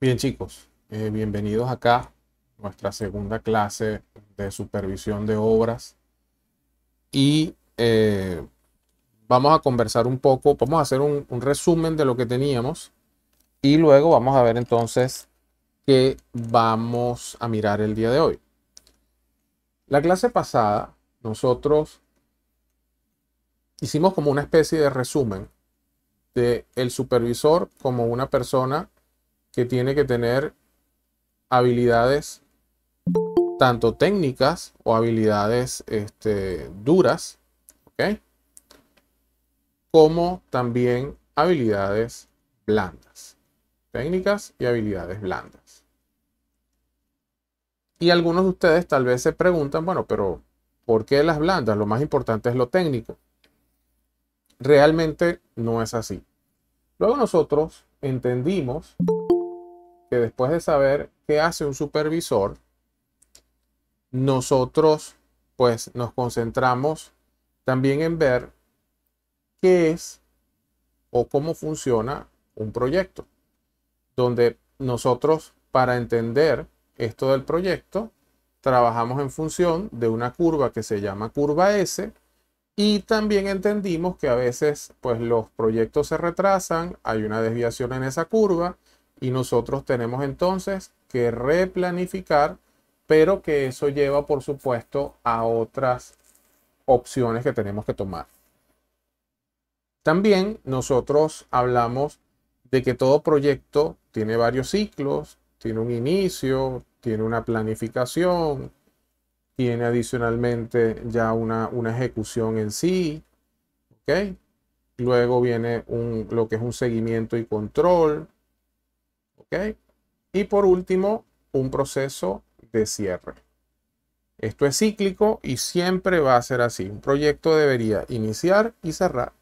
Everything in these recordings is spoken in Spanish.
Bien chicos, eh, bienvenidos acá, a nuestra segunda clase de supervisión de obras. Y eh, vamos a conversar un poco, vamos a hacer un, un, resumen de lo que teníamos y luego vamos a ver entonces qué vamos a mirar el día de hoy. La clase pasada nosotros hicimos como una especie de resumen de el supervisor como una persona que tiene que tener habilidades tanto técnicas o habilidades este, duras, ¿ok? Como también habilidades blandas. Técnicas y habilidades blandas. Y algunos de ustedes tal vez se preguntan, bueno, pero ¿por qué las blandas? Lo más importante es lo técnico. Realmente no es así. Luego nosotros entendimos después de saber qué hace un supervisor, nosotros pues nos concentramos también en ver qué es o cómo funciona un proyecto, donde nosotros para entender esto del proyecto, trabajamos en función de una curva que se llama curva S y también entendimos que a veces pues los proyectos se retrasan, hay una desviación en esa curva y nosotros tenemos entonces que replanificar, pero que eso lleva, por supuesto, a otras opciones que tenemos que tomar. También nosotros hablamos de que todo proyecto tiene varios ciclos, tiene un inicio, tiene una planificación, tiene adicionalmente ya una, ejecución en sí, ¿ok? Luego viene un, lo que es un seguimiento y control, ¿Ok? Y por último, un proceso de cierre. Esto es cíclico y siempre va a ser así. Un proyecto debería iniciar y cerrar.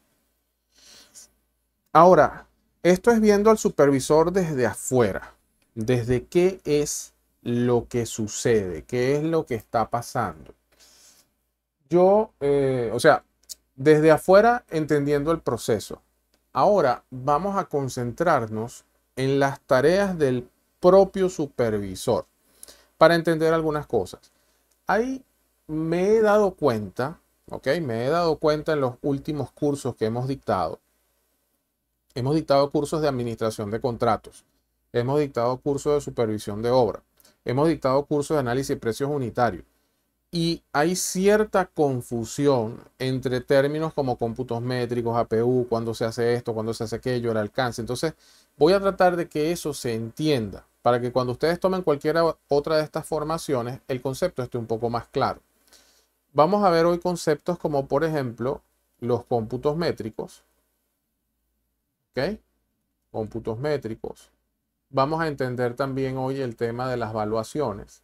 Ahora, esto es viendo al supervisor desde afuera, desde qué es lo que sucede, qué es lo que está pasando. Yo, eh, o sea, desde afuera entendiendo el proceso. Ahora vamos a concentrarnos en las tareas del propio supervisor para entender algunas cosas. Ahí me he dado cuenta, ok, me he dado cuenta en los últimos cursos que hemos dictado. Hemos dictado cursos de administración de contratos, hemos dictado cursos de supervisión de obra, hemos dictado cursos de análisis de precios unitarios, y hay cierta confusión entre términos como cómputos métricos, APU, cuando se hace esto, cuando se hace aquello, el alcance. Entonces, voy a tratar de que eso se entienda para que cuando ustedes tomen cualquiera otra de estas formaciones, el concepto esté un poco más claro. Vamos a ver hoy conceptos como, por ejemplo, los cómputos métricos. ¿Ok? Cómputos métricos. Vamos a entender también hoy el tema de las valuaciones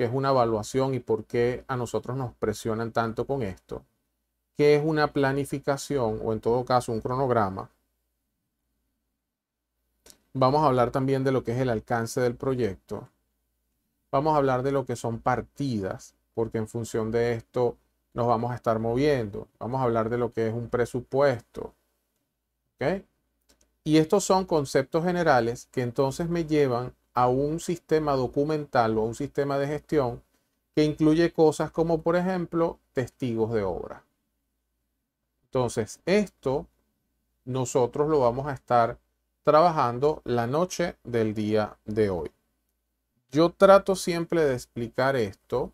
¿Qué es una evaluación y por qué a nosotros nos presionan tanto con esto, ¿Qué es una planificación o en todo caso un cronograma. Vamos a hablar también de lo que es el alcance del proyecto. Vamos a hablar de lo que son partidas, porque en función de esto nos vamos a estar moviendo. Vamos a hablar de lo que es un presupuesto. Y estos son conceptos generales que entonces me llevan a un sistema documental o a un sistema de gestión que incluye cosas como, por ejemplo, testigos de obra. Entonces, esto nosotros lo vamos a estar trabajando la noche del día de hoy. Yo trato siempre de explicar esto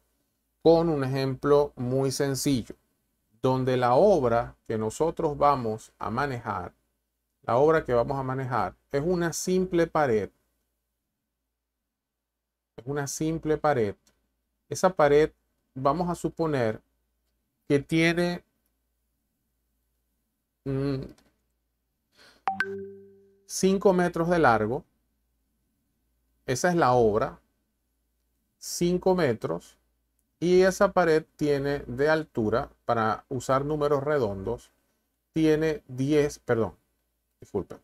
con un ejemplo muy sencillo, donde la obra que nosotros vamos a manejar, la obra que vamos a manejar es una simple pared una simple pared. Esa pared, vamos a suponer que tiene 5 metros de largo. Esa es la obra. 5 metros. Y esa pared tiene de altura, para usar números redondos, tiene 10, perdón, disculpen,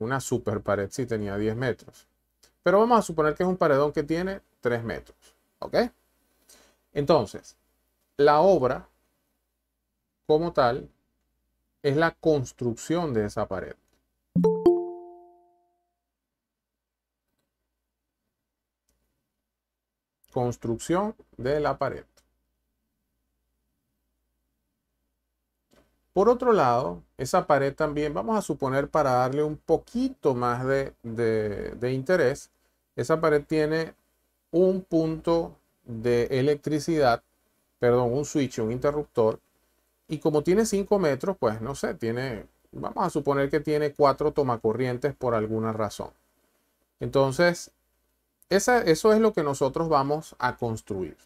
una super pared si sí, tenía 10 metros. Pero vamos a suponer que es un paredón que tiene 3 metros. ¿Ok? Entonces, la obra como tal es la construcción de esa pared. Construcción de la pared. Por otro lado, esa pared también, vamos a suponer para darle un poquito más de, interés, esa pared tiene un punto de electricidad, perdón, un switch, un interruptor, y como tiene 5 metros, pues no sé, tiene, vamos a suponer que tiene 4 tomacorrientes por alguna razón. Entonces, eso es lo que nosotros vamos a construir.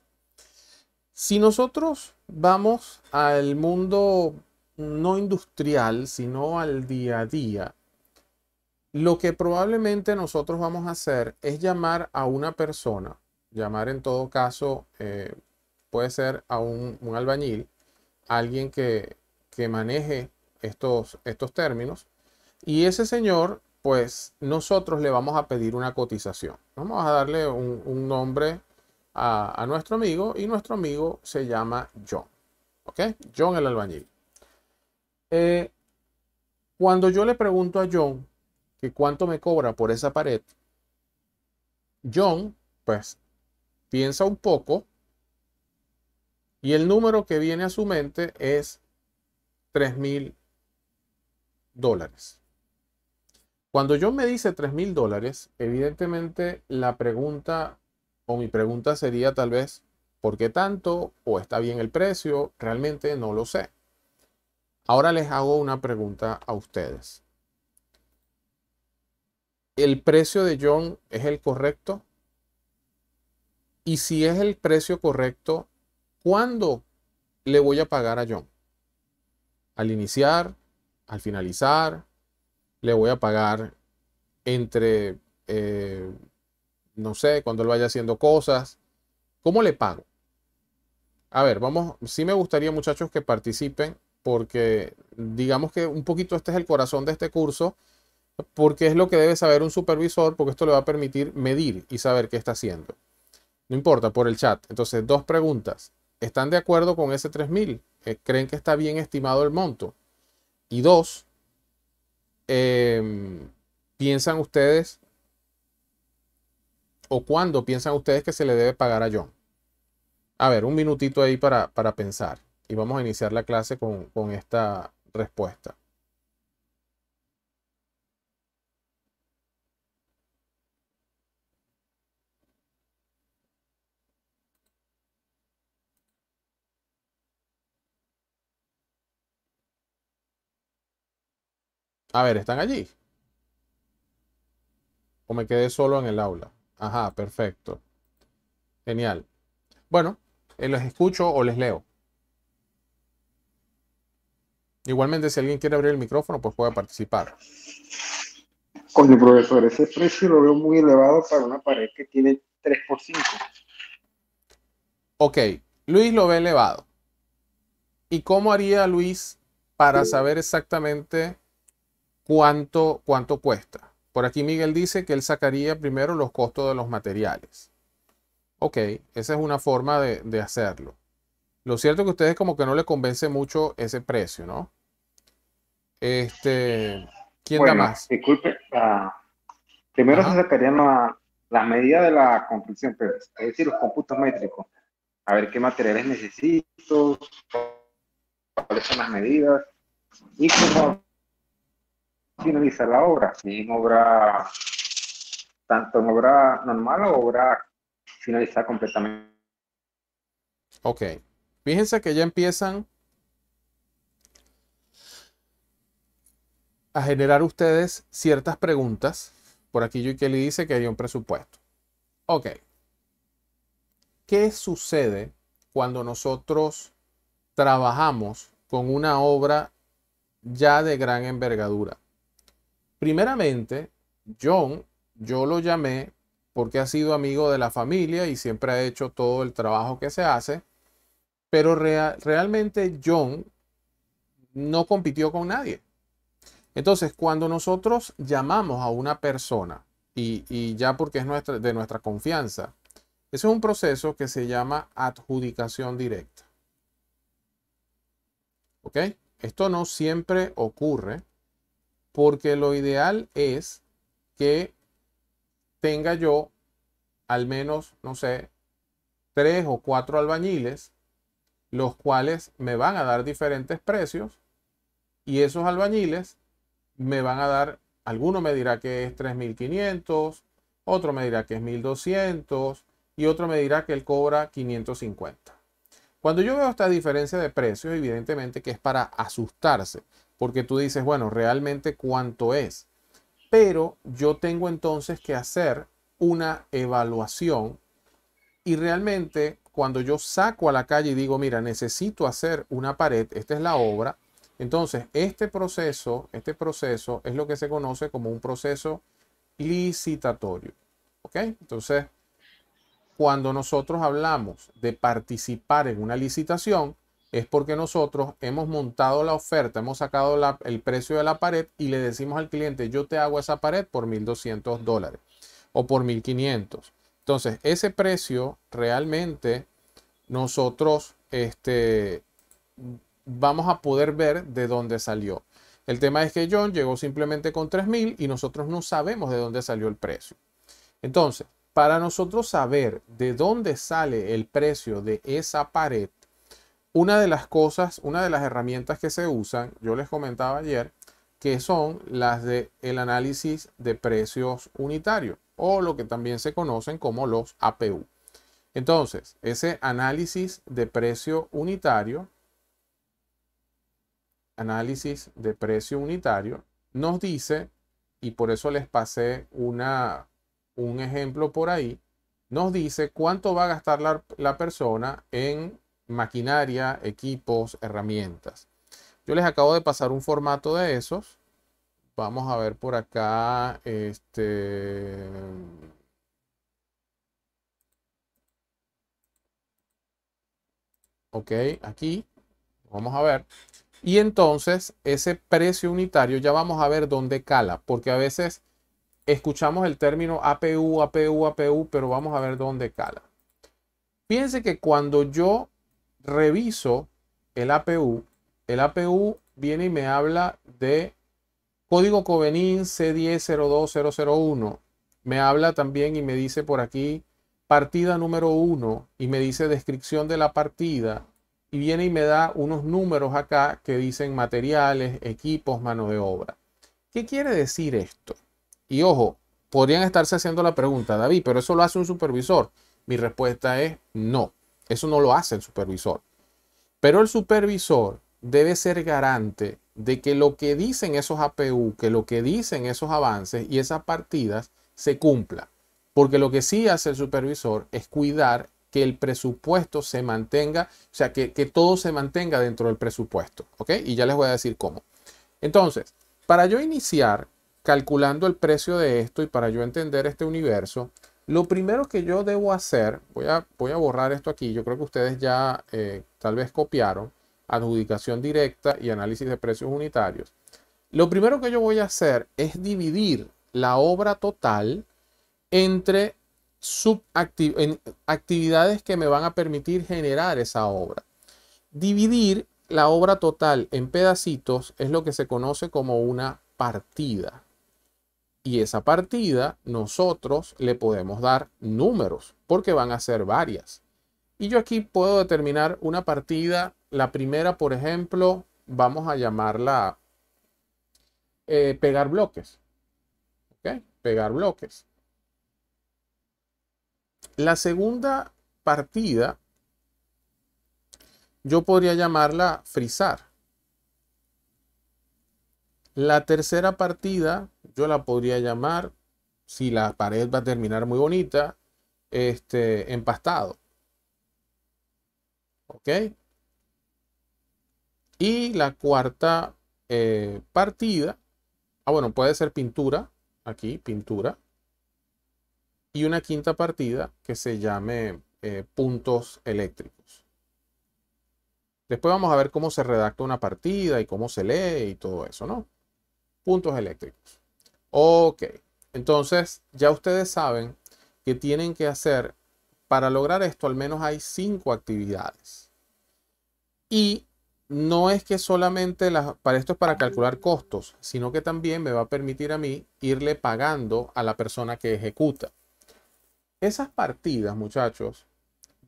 Si nosotros vamos al mundo no industrial, sino al día a día, lo que probablemente nosotros vamos a hacer es llamar a una persona, llamar en todo caso, eh, puede ser a un, albañil, alguien que, maneje estos, estos términos, y ese señor, pues nosotros le vamos a pedir una cotización. Vamos a darle un, nombre a, a nuestro amigo y nuestro amigo se llama John. ¿Ok? John el albañil. Eh, cuando yo le pregunto a John que cuánto me cobra por esa pared, John, pues, piensa un poco y el número que viene a su mente es 3 mil dólares. Cuando John me dice 3000 mil dólares, evidentemente la pregunta o mi pregunta sería tal vez, ¿por qué tanto? ¿O está bien el precio? Realmente no lo sé. Ahora les hago una pregunta a ustedes. ¿El precio de John es el correcto? Y si es el precio correcto, ¿cuándo le voy a pagar a John? ¿Al iniciar? ¿Al finalizar? ¿Le voy a pagar entre, eh, no sé, cuando él vaya haciendo cosas? ¿Cómo le pago? A ver, vamos, sí me gustaría muchachos que participen porque digamos que un poquito este es el corazón de este curso, porque es lo que debe saber un supervisor, porque esto le va a permitir medir y saber qué está haciendo. No importa, por el chat. Entonces, dos preguntas. ¿Están de acuerdo con ese 3000? Eh, ¿Creen que está bien estimado el monto? Y dos, em, ¿piensan ustedes o cuándo piensan ustedes que se le debe pagar a John? A ver, un minutito ahí para pensar y vamos a iniciar la clase con, esta respuesta. A ver, ¿están allí? ¿O me quedé solo en el aula? Ajá, perfecto. Genial. Bueno, eh, les escucho o les leo. Igualmente, si alguien quiere abrir el micrófono, pues puede participar. Con mi profesor, ese precio lo veo muy elevado para una pared que tiene 3 por 5. Ok, Luis lo ve elevado. ¿Y cómo haría Luis para saber exactamente cuánto, cuánto cuesta? Por aquí Miguel dice que él sacaría primero los costos de los materiales. Ok, esa es una forma de hacerlo. Lo cierto es que a ustedes como que no les convence mucho ese precio, ¿no? Este, ¿Quién da más? Disculpe, ah, primero se sacarían las medidas de la construcción, pero, es decir, los cómputos métricos. A ver qué materiales necesito, cuáles son las medidas y cómo finalizar la obra, si obra, tanto en obra normal o obra finalizada completamente. Ok. Fíjense que ya empiezan a generar ustedes ciertas preguntas. Por aquí le dice que hay un presupuesto. Ok. ¿Qué sucede cuando nosotros trabajamos con una obra ya de gran envergadura? Primeramente, John, yo lo llamé porque ha sido amigo de la familia y siempre ha hecho todo el trabajo que se hace pero realmente John no compitió con nadie. Entonces, cuando nosotros llamamos a una persona, y, ya porque es nuestra, de nuestra confianza, ese es un proceso que se llama adjudicación directa. ¿Ok? Esto no siempre ocurre porque lo ideal es que tenga yo al menos, no sé, tres o cuatro albañiles los cuales me van a dar diferentes precios y esos albañiles me van a dar, alguno me dirá que es 3.500, otro me dirá que es 1.200 y otro me dirá que él cobra 550. Cuando yo veo esta diferencia de precios, evidentemente que es para asustarse, porque tú dices, bueno, realmente cuánto es. Pero yo tengo entonces que hacer una evaluación y realmente cuando yo saco a la calle y digo, mira, necesito hacer una pared, esta es la obra, entonces este proceso, este proceso es lo que se conoce como un proceso licitatorio. ¿Ok? Entonces, cuando nosotros hablamos de participar en una licitación, es porque nosotros hemos montado la oferta, hemos sacado el precio de la pared y le decimos al cliente, yo te hago esa pared por 1.200 dólares o por 1.500 entonces, ese precio realmente nosotros este, vamos a poder ver de dónde salió. El tema es que John llegó simplemente con 3.000 y nosotros no sabemos de dónde salió el precio. Entonces, para nosotros saber de dónde sale el precio de esa pared, una de las cosas, una de las herramientas que se usan, yo les comentaba ayer, que son las del análisis de precios unitarios o lo que también se conocen como los APU. Entonces, ese análisis de precio unitario, análisis de precio unitario, nos dice, y por eso les pasé una, un ejemplo por ahí, nos dice cuánto va a gastar la, la persona en maquinaria, equipos, herramientas. Yo les acabo de pasar un formato de esos Vamos a ver por acá. Este. Ok, aquí. Vamos a ver. Y entonces ese precio unitario ya vamos a ver dónde cala, porque a veces escuchamos el término APU, APU, APU, pero vamos a ver dónde cala. piense que cuando yo reviso el APU, el APU viene y me habla de Código Covenin C1002001 me habla también y me dice por aquí partida número 1 y me dice descripción de la partida y viene y me da unos números acá que dicen materiales, equipos, mano de obra. ¿Qué quiere decir esto? Y ojo, podrían estarse haciendo la pregunta, David, pero eso lo hace un supervisor. Mi respuesta es no, eso no lo hace el supervisor. Pero el supervisor debe ser garante de que lo que dicen esos APU, que lo que dicen esos avances y esas partidas se cumpla. Porque lo que sí hace el supervisor es cuidar que el presupuesto se mantenga, o sea, que, todo se mantenga dentro del presupuesto. ¿Ok? Y ya les voy a decir cómo. Entonces, para yo iniciar calculando el precio de esto y para yo entender este universo, lo primero que yo debo hacer, voy a, voy a borrar esto aquí, yo creo que ustedes ya eh, tal vez copiaron, adjudicación directa y análisis de precios unitarios. Lo primero que yo voy a hacer es dividir la obra total entre actividades que me van a permitir generar esa obra. Dividir la obra total en pedacitos es lo que se conoce como una partida. Y esa partida nosotros le podemos dar números porque van a ser varias. Y yo aquí puedo determinar una partida la primera, por ejemplo, vamos a llamarla eh, pegar bloques. ¿Ok? Pegar bloques. La segunda partida, yo podría llamarla frizar. La tercera partida, yo la podría llamar, si la pared va a terminar muy bonita, este, empastado. ¿Ok? Y la cuarta eh, partida, ah bueno, puede ser pintura, aquí pintura. Y una quinta partida que se llame eh, puntos eléctricos. Después vamos a ver cómo se redacta una partida y cómo se lee y todo eso, ¿no? Puntos eléctricos. Ok, entonces ya ustedes saben que tienen que hacer, para lograr esto al menos hay cinco actividades. Y no es que solamente para esto es para ah, calcular costos, sino que también me va a permitir a mí irle pagando a la persona que ejecuta. Esas partidas, muchachos,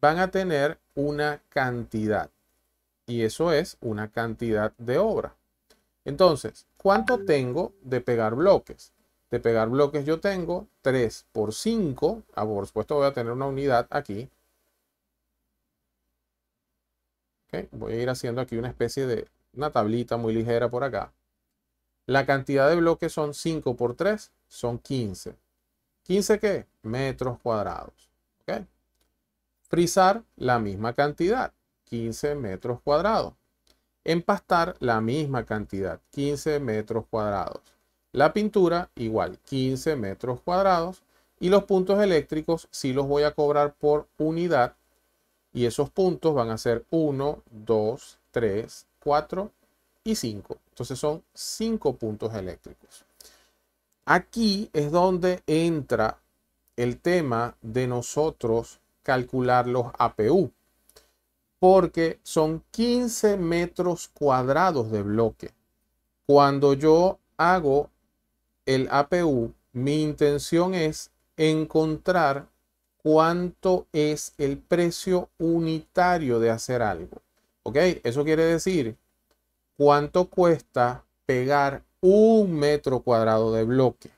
van a tener una cantidad. Y eso es una cantidad de obra. Entonces, ¿cuánto tengo de pegar bloques? De pegar bloques yo tengo 3 por 5. Ah, por supuesto voy a tener una unidad aquí. Voy a ir haciendo aquí una especie de una tablita muy ligera por acá. La cantidad de bloques son 5 por 3, son 15. ¿15 qué? Metros cuadrados. ¿okay? Frizar la misma cantidad, 15 metros cuadrados. Empastar la misma cantidad, 15 metros cuadrados. La pintura igual, 15 metros cuadrados. Y los puntos eléctricos si los voy a cobrar por unidad y esos puntos van a ser 1, 2, 3, 4 y 5. Entonces son 5 puntos eléctricos. Aquí es donde entra el tema de nosotros calcular los APU, porque son 15 metros cuadrados de bloque. Cuando yo hago el APU, mi intención es encontrar cuánto es el precio unitario de hacer algo. ¿Ok? Eso quiere decir cuánto cuesta pegar un metro cuadrado de bloque.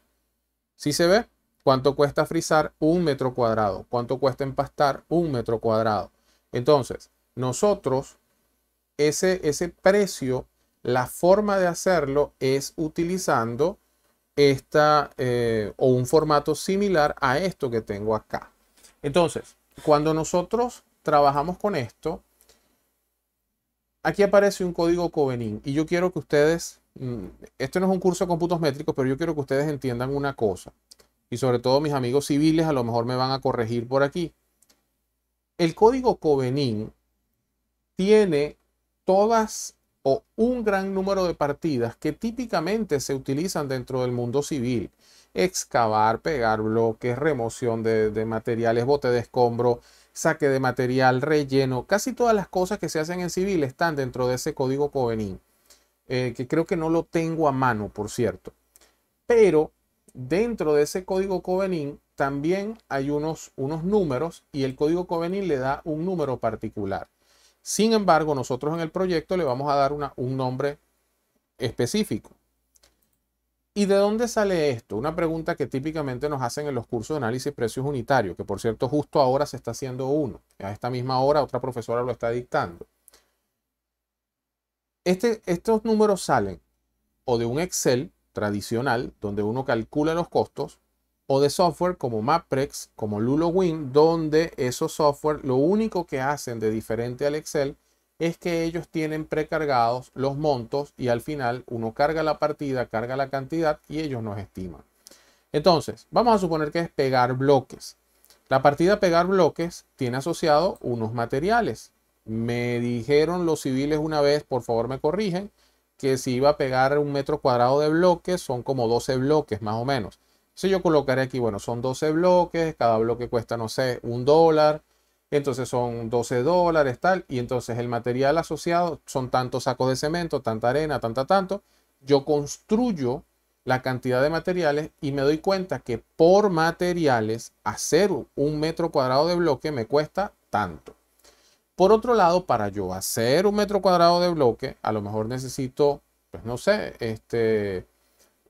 Si ¿Sí se ve? ¿Cuánto cuesta frizar un metro cuadrado? ¿Cuánto cuesta empastar un metro cuadrado? Entonces, nosotros, ese, ese precio, la forma de hacerlo es utilizando esta eh, o un formato similar a esto que tengo acá. Entonces, cuando nosotros trabajamos con esto, aquí aparece un código Covenin y yo quiero que ustedes, mm, esto no es un curso de cómputos métricos, pero yo quiero que ustedes entiendan una cosa. Y sobre todo mis amigos civiles a lo mejor me van a corregir por aquí. El código Covenin tiene todas o un gran número de partidas que típicamente se utilizan dentro del mundo civil excavar, pegar bloques, remoción de, materiales, bote de escombro, saque de material, relleno, casi todas las cosas que se hacen en civil están dentro de ese código Covenin, eh, que creo que no lo tengo a mano, por cierto. Pero dentro de ese código Covenin también hay unos, unos números y el código Covenin le da un número particular. Sin embargo, nosotros en el proyecto le vamos a dar un nombre específico. ¿Y de dónde sale esto? Una pregunta que típicamente nos hacen en los cursos de análisis precios unitarios, que por cierto justo ahora se está haciendo uno. A esta misma hora otra profesora lo está dictando. Este, estos números salen o de un Excel tradicional, donde uno calcula los costos, o de software como Maprex, como LuloWin, donde esos software lo único que hacen de diferente al Excel es que ellos tienen precargados los montos y al final uno carga la partida, carga la cantidad y ellos nos estiman. Entonces, vamos a suponer que es pegar bloques. La partida pegar bloques tiene asociado unos materiales. Me dijeron los civiles una vez, por favor me corrigen, que si iba a pegar un metro cuadrado de bloques, son como 12 bloques más o menos. Si yo colocaré aquí, bueno, son 12 bloques, cada bloque cuesta, no sé, un dólar, entonces son 12 dólares, tal, y entonces el material asociado son tantos sacos de cemento, tanta arena, tanta, tanto. Yo construyo la cantidad de materiales y me doy cuenta que por materiales hacer un metro cuadrado de bloque me cuesta tanto. Por otro lado, para yo hacer un metro cuadrado de bloque, a lo mejor necesito, pues no sé, este,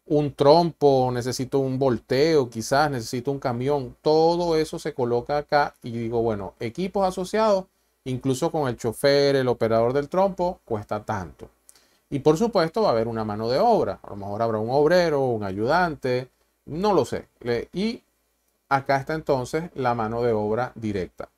un trompo, necesito un volteo, quizás necesito un camión. Todo eso se coloca acá y digo, bueno, equipos asociados, incluso con el chofer, el operador del trompo, cuesta tanto. Y por supuesto va a haber una mano de obra. A lo mejor habrá un obrero, un ayudante, no lo sé. Y acá está entonces la mano de obra directa.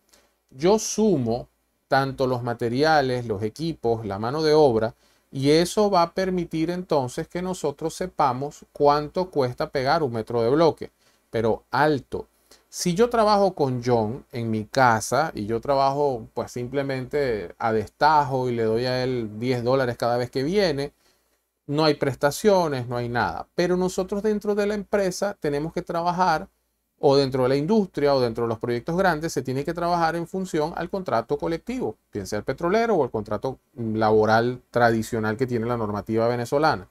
Yo sumo tanto los materiales, los equipos, la mano de obra, y eso va a permitir entonces que nosotros sepamos cuánto cuesta pegar un metro de bloque, pero alto. Si yo trabajo con John en mi casa y yo trabajo pues simplemente a destajo y le doy a él 10 dólares cada vez que viene, no hay prestaciones, no hay nada. Pero nosotros dentro de la empresa tenemos que trabajar o dentro de la industria o dentro de los proyectos grandes, se tiene que trabajar en función al contrato colectivo, bien el petrolero o el contrato laboral tradicional que tiene la normativa venezolana.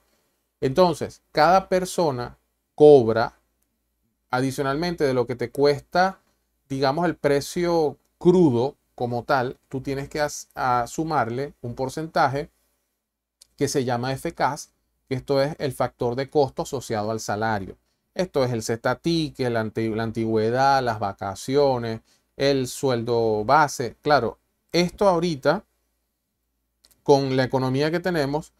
Entonces, cada persona cobra adicionalmente de lo que te cuesta, digamos, el precio crudo como tal, tú tienes que sumarle un porcentaje que se llama FCAS, que esto es el factor de costo asociado al salario. Esto es el cestatique, la, la antigüedad, las vacaciones, el sueldo base. Claro, esto ahorita, con la economía que tenemos,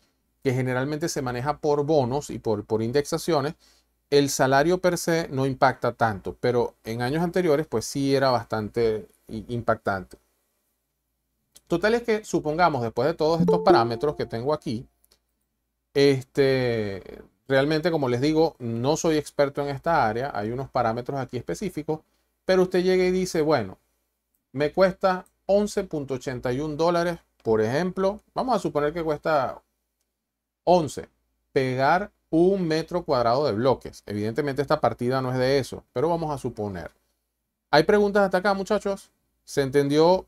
que generalmente se maneja por bonos y por, por indexaciones, el salario per se no impacta tanto, pero en años anteriores pues sí era bastante impactante. Total es que supongamos, después de todos estos parámetros que tengo aquí, este, Realmente, como les digo, no soy experto en esta área, hay unos parámetros aquí específicos, pero usted llega y dice, bueno, me cuesta 11.81 dólares, por ejemplo, vamos a suponer que cuesta 11, pegar un metro cuadrado de bloques. Evidentemente esta partida no es de eso, pero vamos a suponer. ¿Hay preguntas hasta acá, muchachos? ¿Se entendió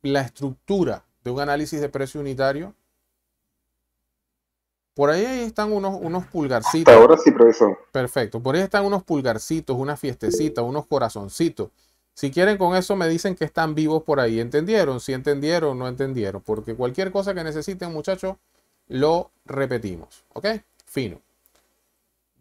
la estructura de un análisis de precio unitario? Por ahí están unos, unos pulgarcitos. ahora sí, profesor. Perfecto. Por ahí están unos pulgarcitos, una fiestecita, unos corazoncitos. Si quieren con eso me dicen que están vivos por ahí. ¿Entendieron? Si entendieron, no entendieron. Porque cualquier cosa que necesiten, muchachos, lo repetimos. ¿Ok? Fino.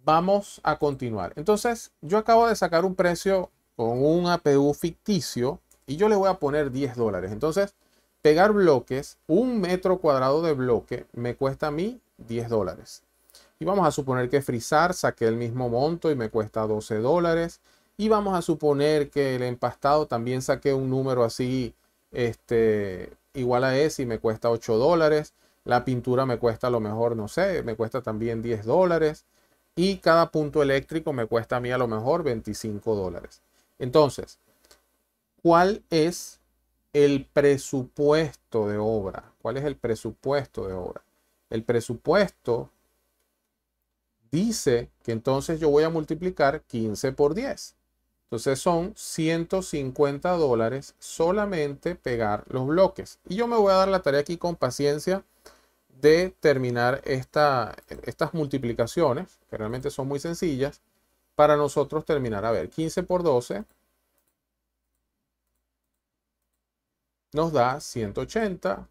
Vamos a continuar. Entonces, yo acabo de sacar un precio con un APU ficticio y yo le voy a poner 10 dólares. Entonces, pegar bloques, un metro cuadrado de bloque, me cuesta a mí 10 dólares. Y vamos a suponer que frisar saqué el mismo monto y me cuesta 12 dólares. Y vamos a suponer que el empastado también saqué un número así este, igual a ese y me cuesta 8 dólares. La pintura me cuesta a lo mejor, no sé, me cuesta también 10 dólares. Y cada punto eléctrico me cuesta a mí a lo mejor 25 dólares. Entonces, ¿cuál es el presupuesto de obra? ¿Cuál es el presupuesto de obra? el presupuesto dice que entonces yo voy a multiplicar 15 por 10. Entonces son 150 dólares solamente pegar los bloques. Y yo me voy a dar la tarea aquí con paciencia de terminar estas multiplicaciones, que realmente son muy sencillas, para nosotros terminar, a ver, 15 por 12 nos da 180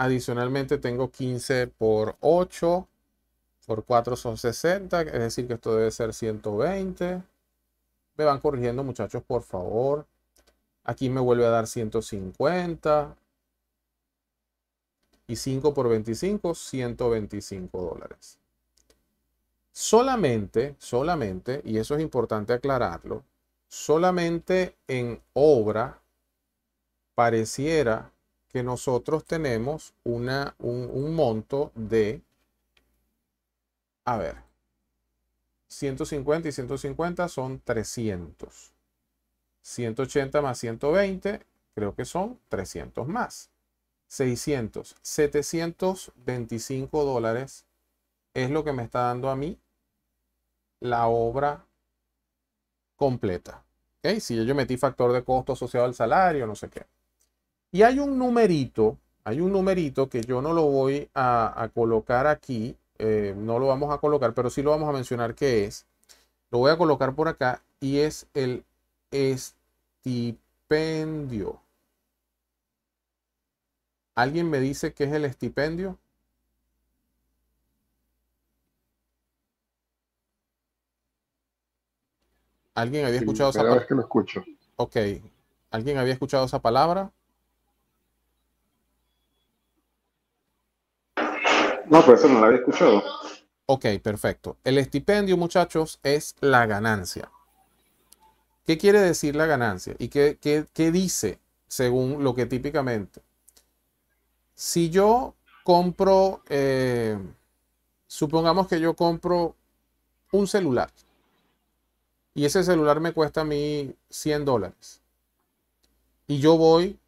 Adicionalmente tengo 15 por 8, por 4 son 60, es decir que esto debe ser 120. Me van corrigiendo muchachos, por favor. Aquí me vuelve a dar 150. Y 5 por 25, 125 dólares. Solamente, solamente, y eso es importante aclararlo, solamente en obra pareciera que nosotros tenemos una, un, monto de, a ver, 150 y 150 son 300. 180 más 120, creo que son 300 más. 600, 725 dólares es lo que me está dando a mí la obra completa. ¿Okay? Si yo metí factor de costo asociado al salario, no sé qué. Y hay un numerito, hay un numerito que yo no lo voy a, colocar aquí, eh, no lo vamos a colocar, pero sí lo vamos a mencionar que es. Lo voy a colocar por acá y es el estipendio. ¿Alguien me dice qué es el estipendio? ¿Alguien había escuchado esa palabra? que lo escucho. Ok. ¿Alguien había escuchado esa palabra? No, pero eso no lo había escuchado. Ok, perfecto. El estipendio, muchachos, es la ganancia. ¿Qué quiere decir la ganancia? ¿Y qué, dice según lo que típicamente? Si yo compro, eh, supongamos que yo compro un celular y ese celular me cuesta a mí 100 dólares y yo voy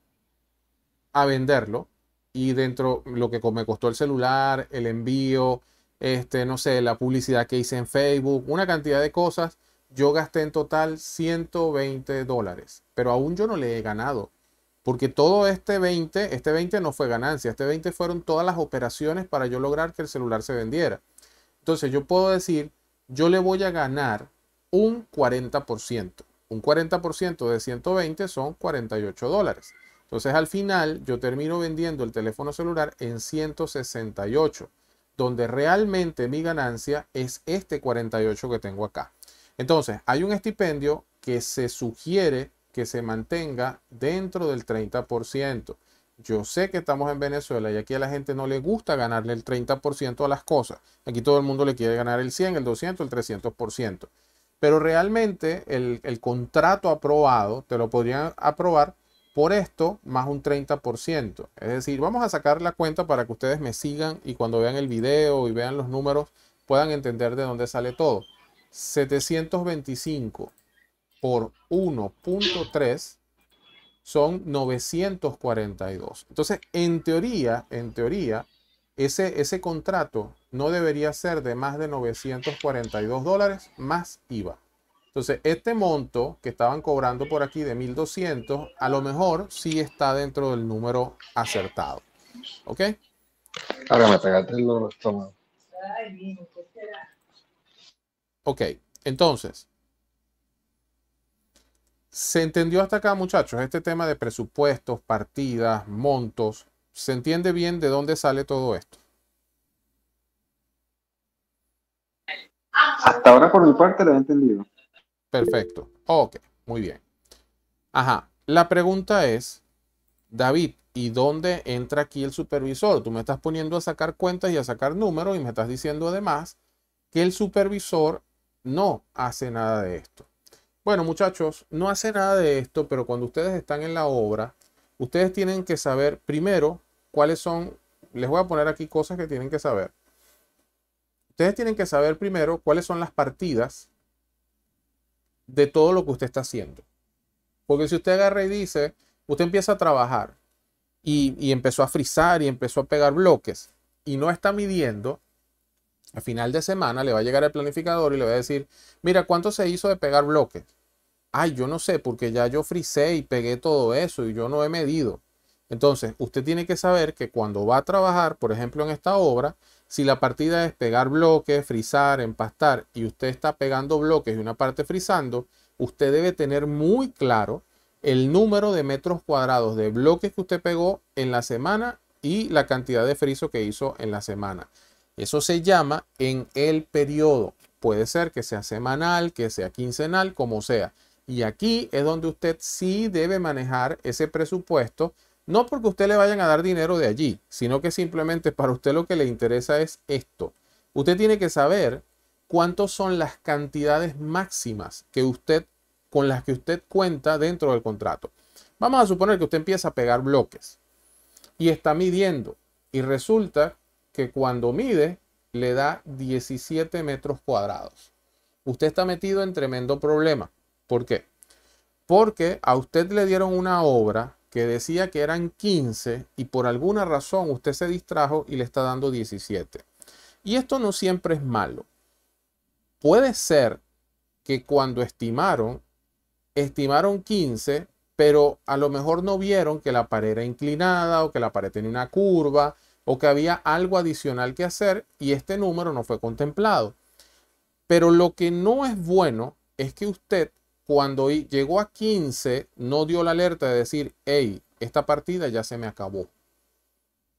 a venderlo y dentro lo que me costó el celular, el envío, este, no sé, la publicidad que hice en Facebook, una cantidad de cosas, yo gasté en total 120 dólares, pero aún yo no le he ganado, porque todo este 20, este 20 no fue ganancia, este 20 fueron todas las operaciones para yo lograr que el celular se vendiera. Entonces yo puedo decir, yo le voy a ganar un 40%. Un 40% de 120 son 48 dólares. Entonces al final yo termino vendiendo el teléfono celular en 168, donde realmente mi ganancia es este 48 que tengo acá. Entonces hay un estipendio que se sugiere que se mantenga dentro del 30%. Yo sé que estamos en Venezuela y aquí a la gente no le gusta ganarle el 30% a las cosas. Aquí todo el mundo le quiere ganar el 100, el 200, el 300%. Pero realmente el, contrato aprobado te lo podrían aprobar por esto más un 30%. Es decir, vamos a sacar la cuenta para que ustedes me sigan y cuando vean el video y vean los números puedan entender de dónde sale todo. 725 por 1.3 son 942. Entonces, en teoría, en teoría, ese, ese contrato no debería ser de más de 942 dólares más IVA. Entonces, este monto que estaban cobrando por aquí de 1200, a lo mejor sí está dentro del número acertado. ¿Ok? Ahora me pegaste el estómago. Ok, entonces. ¿Se entendió hasta acá, muchachos? Este tema de presupuestos, partidas, montos. ¿Se entiende bien de dónde sale todo esto? Hasta ahora por mi parte lo he entendido. Perfecto. Ok, muy bien. Ajá. La pregunta es, David, ¿y dónde entra aquí el supervisor? Tú me estás poniendo a sacar cuentas y a sacar números y me estás diciendo además que el supervisor no hace nada de esto. Bueno, muchachos, no hace nada de esto, pero cuando ustedes están en la obra, ustedes tienen que saber primero cuáles son, les voy a poner aquí cosas que tienen que saber. Ustedes tienen que saber primero cuáles son las partidas de todo lo que usted está haciendo. Porque si usted agarra y dice, usted empieza a trabajar y, empezó a frizar y empezó a pegar bloques y no está midiendo, a final de semana le va a llegar el planificador y le va a decir, mira, ¿cuánto se hizo de pegar bloques? Ay, yo no sé, porque ya yo frisé y pegué todo eso y yo no he medido. Entonces, usted tiene que saber que cuando va a trabajar, por ejemplo, en esta obra, si la partida es pegar bloques, frizar, empastar, y usted está pegando bloques y una parte frizando, usted debe tener muy claro el número de metros cuadrados de bloques que usted pegó en la semana y la cantidad de friso que hizo en la semana. Eso se llama en el periodo. Puede ser que sea semanal, que sea quincenal, como sea. Y aquí es donde usted sí debe manejar ese presupuesto no porque usted le vayan a dar dinero de allí, sino que simplemente para usted lo que le interesa es esto. Usted tiene que saber cuántas son las cantidades máximas que usted, con las que usted cuenta dentro del contrato. Vamos a suponer que usted empieza a pegar bloques y está midiendo y resulta que cuando mide le da 17 metros cuadrados. Usted está metido en tremendo problema. ¿Por qué? Porque a usted le dieron una obra que decía que eran 15 y por alguna razón usted se distrajo y le está dando 17. Y esto no siempre es malo. Puede ser que cuando estimaron, estimaron 15, pero a lo mejor no vieron que la pared era inclinada o que la pared tenía una curva o que había algo adicional que hacer y este número no fue contemplado. Pero lo que no es bueno es que usted cuando llegó a 15, no dio la alerta de decir, hey, esta partida ya se me acabó.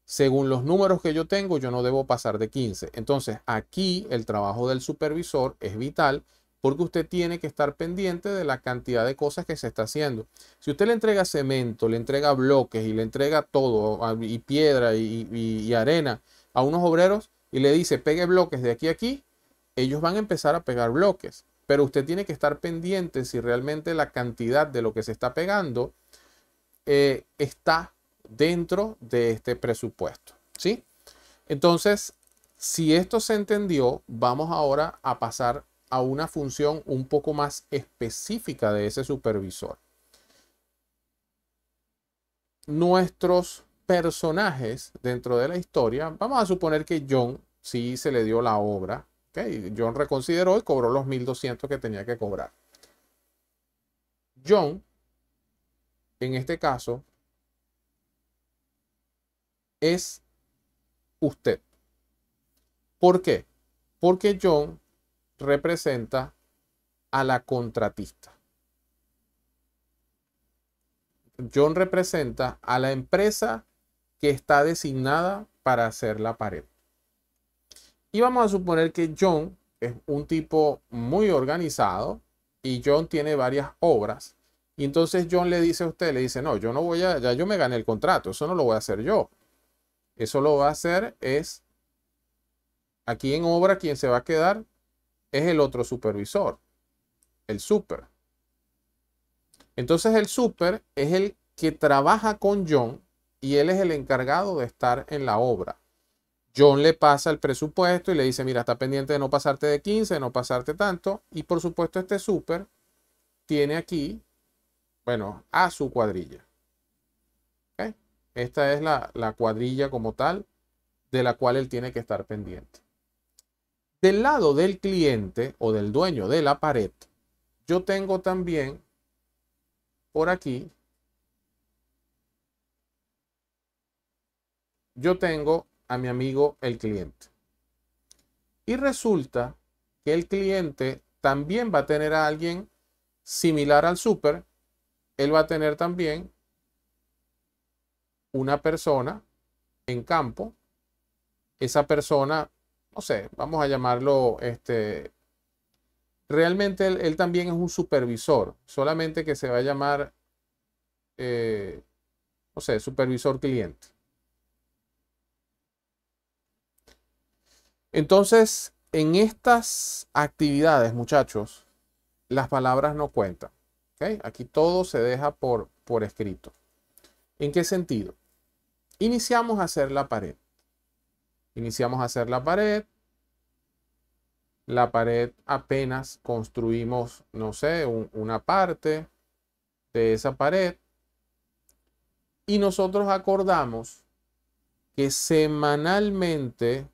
Según los números que yo tengo, yo no debo pasar de 15. Entonces, aquí el trabajo del supervisor es vital porque usted tiene que estar pendiente de la cantidad de cosas que se está haciendo. Si usted le entrega cemento, le entrega bloques y le entrega todo, y piedra y, arena a unos obreros y le dice, pegue bloques de aquí a aquí, ellos van a empezar a pegar bloques pero usted tiene que estar pendiente si realmente la cantidad de lo que se está pegando eh, está dentro de este presupuesto. ¿sí? Entonces, si esto se entendió, vamos ahora a pasar a una función un poco más específica de ese supervisor. Nuestros personajes dentro de la historia, vamos a suponer que John sí se le dio la obra John reconsideró y cobró los 1.200 que tenía que cobrar. John, en este caso, es usted. ¿Por qué? Porque John representa a la contratista. John representa a la empresa que está designada para hacer la pared. Y vamos a suponer que John es un tipo muy organizado y John tiene varias obras. Y entonces John le dice a usted, le dice, no, yo no voy a, ya yo me gané el contrato, eso no lo voy a hacer yo. Eso lo va a hacer es, aquí en obra quien se va a quedar es el otro supervisor, el super. Entonces el super es el que trabaja con John y él es el encargado de estar en la obra. John le pasa el presupuesto y le dice, mira, está pendiente de no pasarte de 15, no pasarte tanto. Y por supuesto este súper tiene aquí, bueno, a su cuadrilla. Esta es la, la cuadrilla como tal de la cual él tiene que estar pendiente. Del lado del cliente o del dueño de la pared, yo tengo también por aquí, yo tengo mi amigo el cliente. Y resulta que el cliente también va a tener a alguien similar al super. Él va a tener también una persona en campo. Esa persona, no sé, vamos a llamarlo este. Realmente él, también es un supervisor, solamente que se va a llamar, eh, no sé, supervisor cliente. Entonces, en estas actividades, muchachos, las palabras no cuentan. Aquí todo se deja por, por escrito. ¿En qué sentido? Iniciamos a hacer la pared. Iniciamos a hacer la pared. La pared apenas construimos, no sé, una parte de esa pared. Y nosotros acordamos que semanalmente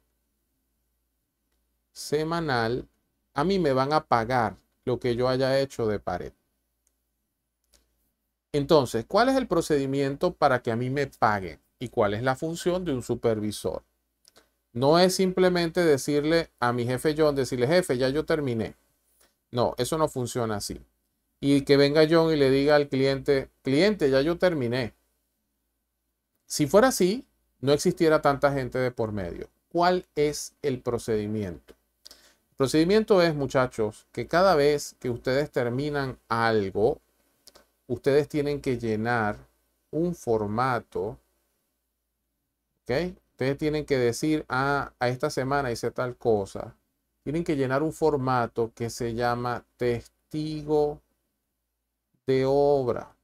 semanal, a mí me van a pagar lo que yo haya hecho de pared. Entonces, ¿cuál es el procedimiento para que a mí me paguen? ¿Y cuál es la función de un supervisor? No es simplemente decirle a mi jefe John, decirle, jefe, ya yo terminé. No, eso no funciona así. Y que venga John y le diga al cliente, cliente, ya yo terminé. Si fuera así, no existiera tanta gente de por medio. ¿Cuál es el procedimiento? procedimiento es, muchachos, que cada vez que ustedes terminan algo, ustedes tienen que llenar un formato. ¿Ok? Ustedes tienen que decir, ah, a esta semana hice tal cosa. Tienen que llenar un formato que se llama testigo de obra.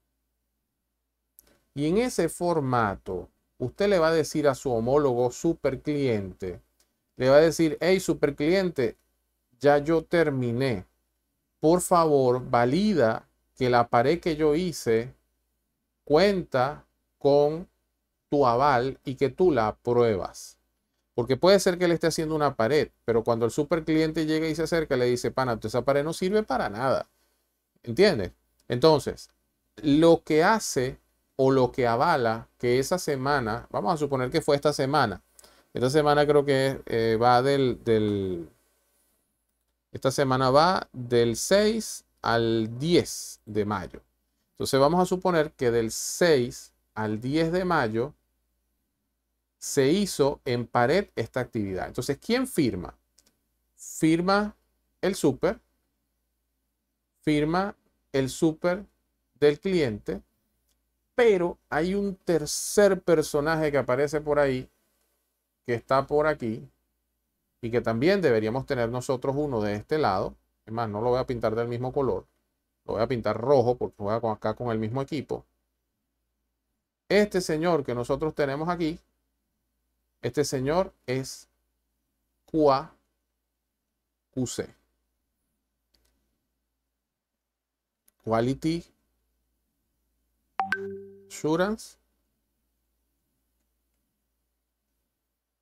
Y en ese formato, usted le va a decir a su homólogo super cliente, le va a decir, hey, super cliente, ya yo terminé. Por favor, valida que la pared que yo hice cuenta con tu aval y que tú la apruebas. Porque puede ser que le esté haciendo una pared, pero cuando el supercliente llega y se acerca, le dice, pana, esa pared no sirve para nada. ¿Entiendes? Entonces, lo que hace o lo que avala que esa semana, vamos a suponer que fue esta semana, esta semana creo que eh, va del, esta semana va del 6 al 10 de mayo. Entonces vamos a suponer que del 6 al 10 de mayo se hizo en pared esta actividad. Entonces, ¿quién firma? Firma el súper, firma el súper del cliente, pero hay un tercer personaje que aparece por ahí, que está por aquí, y que también deberíamos tener nosotros uno de este lado. Es más, no lo voy a pintar del mismo color. Lo voy a pintar rojo porque voy acá con el mismo equipo. Este señor que nosotros tenemos aquí, este señor es QA QC. Quality Assurance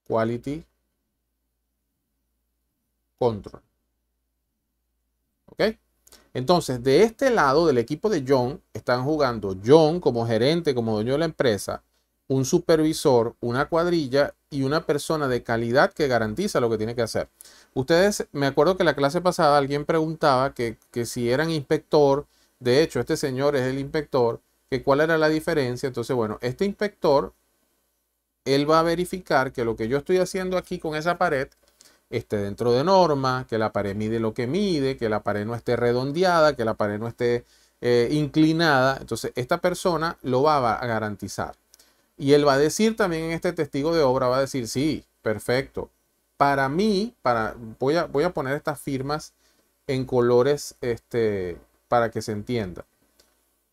Quality control. ¿Ok? Entonces, de este lado del equipo de John, están jugando John como gerente, como dueño de la empresa, un supervisor, una cuadrilla y una persona de calidad que garantiza lo que tiene que hacer. Ustedes, me acuerdo que la clase pasada alguien preguntaba que, que si eran inspector, de hecho, este señor es el inspector, que cuál era la diferencia. Entonces, bueno, este inspector, él va a verificar que lo que yo estoy haciendo aquí con esa pared esté dentro de norma, que la pared mide lo que mide, que la pared no esté redondeada, que la pared no esté eh, inclinada. Entonces, esta persona lo va a garantizar. Y él va a decir también en este testigo de obra, va a decir, sí, perfecto. Para mí, para, voy, a, voy a poner estas firmas en colores este, para que se entienda.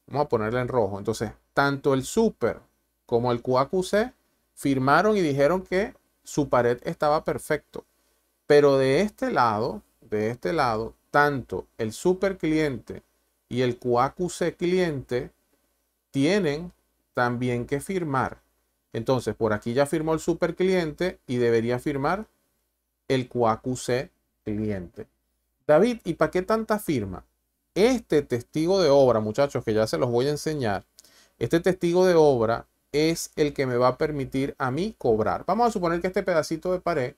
Vamos a ponerla en rojo. Entonces, tanto el super como el QAQC firmaron y dijeron que su pared estaba perfecto. Pero de este lado, de este lado, tanto el supercliente cliente y el QAQC cliente tienen también que firmar. Entonces, por aquí ya firmó el supercliente cliente y debería firmar el QAQC cliente. David, ¿y para qué tanta firma? Este testigo de obra, muchachos, que ya se los voy a enseñar, este testigo de obra es el que me va a permitir a mí cobrar. Vamos a suponer que este pedacito de pared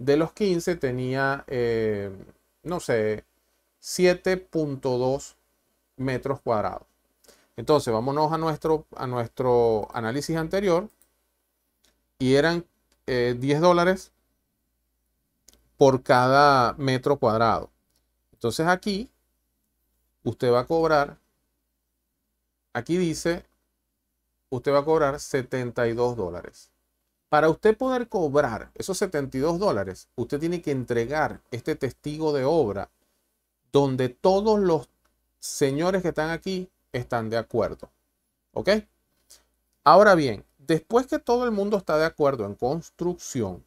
de los 15 tenía, eh, no sé, 7.2 metros cuadrados. Entonces, vámonos a nuestro, a nuestro análisis anterior. Y eran 10 eh, dólares por cada metro cuadrado. Entonces aquí, usted va a cobrar, aquí dice, usted va a cobrar 72 dólares. Para usted poder cobrar esos 72 dólares, usted tiene que entregar este testigo de obra donde todos los señores que están aquí están de acuerdo. ¿Ok? Ahora bien, después que todo el mundo está de acuerdo en construcción,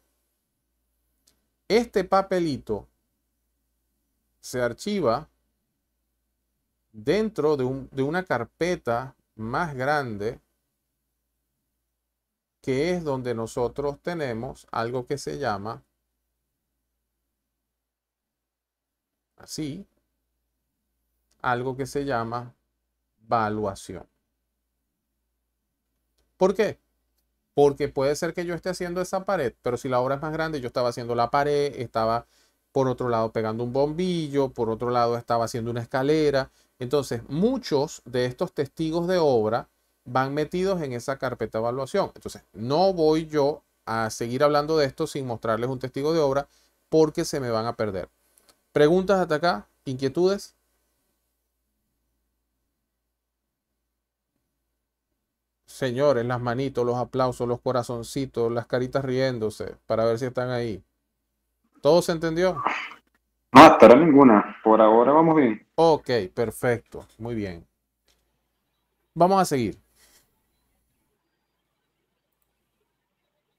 este papelito se archiva dentro de, de una carpeta más grande que es donde nosotros tenemos algo que se llama así, algo que se llama valuación. ¿Por qué? Porque puede ser que yo esté haciendo esa pared, pero si la obra es más grande, yo estaba haciendo la pared, estaba por otro lado pegando un bombillo, por otro lado estaba haciendo una escalera. Entonces, muchos de estos testigos de obra van metidos en esa carpeta de evaluación. Entonces, no voy yo a seguir hablando de esto sin mostrarles un testigo de obra porque se me van a perder. ¿Preguntas hasta acá? ¿Inquietudes? Señores, las manitos, los aplausos, los corazoncitos, las caritas riéndose para ver si están ahí. ¿Todo se entendió? No, hasta ninguna. Por ahora vamos bien. Ok, perfecto. Muy bien. Vamos a seguir.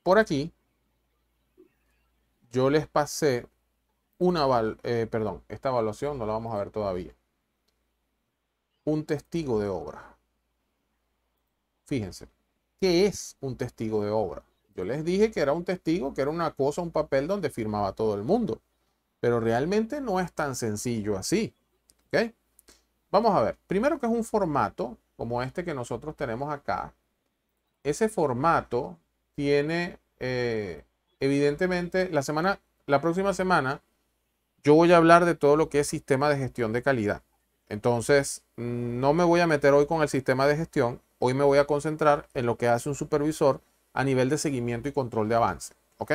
por aquí, yo les pasé una, eh, perdón, esta evaluación no la vamos a ver todavía. Un testigo de obra. Fíjense, ¿qué es un testigo de obra? Yo les dije que era un testigo, que era una cosa, un papel donde firmaba todo el mundo. Pero realmente no es tan sencillo así. ¿Ok? Vamos a ver. Primero que es un formato como este que nosotros tenemos acá. Ese formato tiene, eh, evidentemente, la semana, la próxima semana, yo voy a hablar de todo lo que es sistema de gestión de calidad. Entonces, mm, no me voy a meter hoy con el sistema de gestión, hoy me voy a concentrar en lo que hace un supervisor a nivel de seguimiento y control de avance. ¿Ok?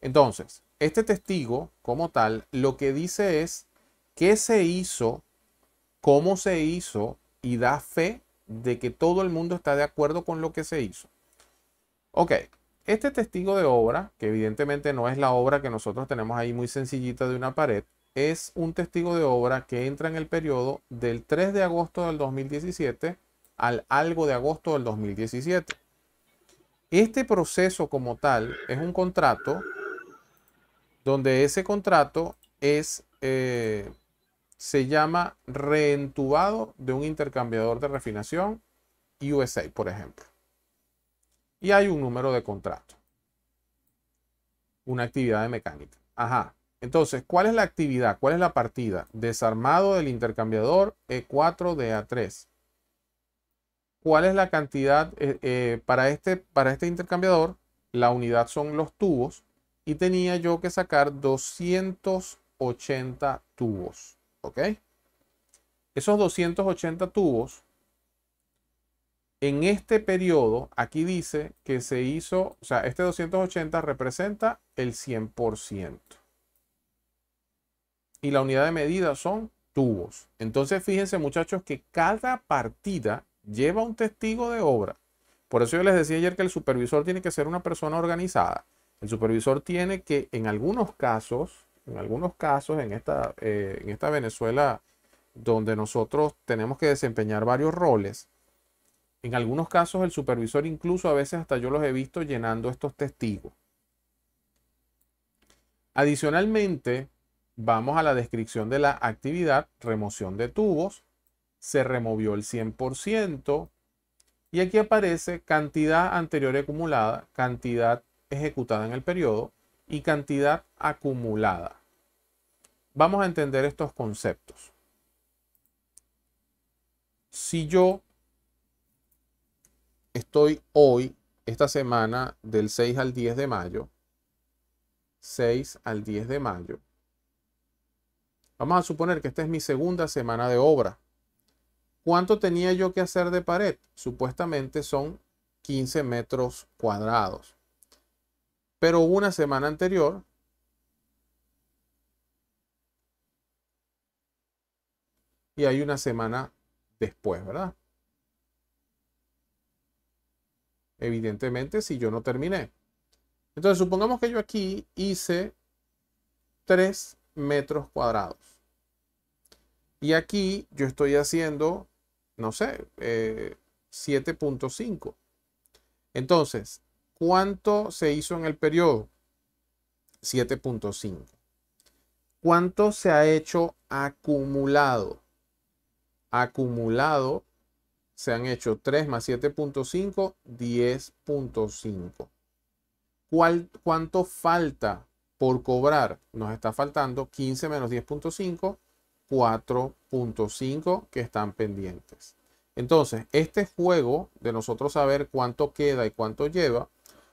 Entonces, este testigo como tal, lo que dice es qué se hizo, cómo se hizo y da fe de que todo el mundo está de acuerdo con lo que se hizo. Ok, este testigo de obra, que evidentemente no es la obra que nosotros tenemos ahí muy sencillita de una pared, es un testigo de obra que entra en el periodo del 3 de agosto del 2017 al algo de agosto del 2017. Este proceso como tal es un contrato donde ese contrato es, eh, se llama reentubado de un intercambiador de refinación USA, por ejemplo y hay un número de contrato. Una actividad de mecánica. Ajá. Entonces, ¿cuál es la actividad? ¿Cuál es la partida? Desarmado del intercambiador E4 de A3. ¿Cuál es la cantidad eh, eh, para, este, para este intercambiador? La unidad son los tubos y tenía yo que sacar 280 tubos. ¿Ok? Esos 280 tubos en este periodo, aquí dice que se hizo, o sea, este 280 representa el 100%. Y la unidad de medida son tubos. Entonces, fíjense muchachos que cada partida lleva un testigo de obra. Por eso yo les decía ayer que el supervisor tiene que ser una persona organizada. El supervisor tiene que, en algunos casos, en algunos casos, en esta, eh, en esta Venezuela donde nosotros tenemos que desempeñar varios roles, en algunos casos el supervisor incluso a veces hasta yo los he visto llenando estos testigos. Adicionalmente, vamos a la descripción de la actividad, remoción de tubos, se removió el 100% y aquí aparece cantidad anterior acumulada, cantidad ejecutada en el periodo y cantidad acumulada. Vamos a entender estos conceptos. Si yo estoy hoy, esta semana, del 6 al 10 de mayo. 6 al 10 de mayo. Vamos a suponer que esta es mi segunda semana de obra. ¿Cuánto tenía yo que hacer de pared? Supuestamente son 15 metros cuadrados. Pero una semana anterior y hay una semana después, ¿verdad? Evidentemente, si yo no terminé. Entonces, supongamos que yo aquí hice 3 metros cuadrados. Y aquí yo estoy haciendo, no sé, 7.5. Eh, Entonces, ¿cuánto se hizo en el periodo? 7.5. ¿Cuánto se ha hecho acumulado? Acumulado se han hecho 3 más 7.5, 10.5. ¿Cuánto falta por cobrar? Nos está faltando 15 menos 10.5, 4.5 que están pendientes. Entonces, este juego de nosotros saber cuánto queda y cuánto lleva